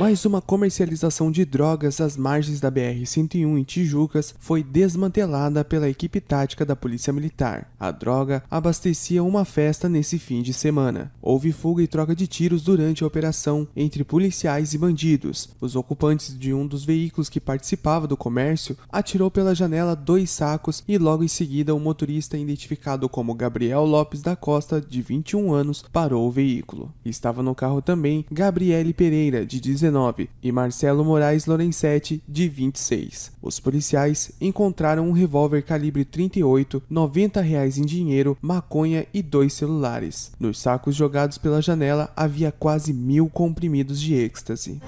Mais uma comercialização de drogas às margens da BR-101 em Tijucas foi desmantelada pela equipe tática da Polícia Militar. A droga abastecia uma festa nesse fim de semana. Houve fuga e troca de tiros durante a operação entre policiais e bandidos. Os ocupantes de um dos veículos que participava do comércio atirou pela janela dois sacos e logo em seguida o um motorista identificado como Gabriel Lopes da Costa, de 21 anos, parou o veículo. Estava no carro também Gabriele Pereira, de 19 19 e Marcelo Moraes Lorenzetti, de 26. Os policiais encontraram um revólver calibre 38, 90 reais em dinheiro, maconha e dois celulares. Nos sacos jogados pela janela havia quase mil comprimidos de êxtase.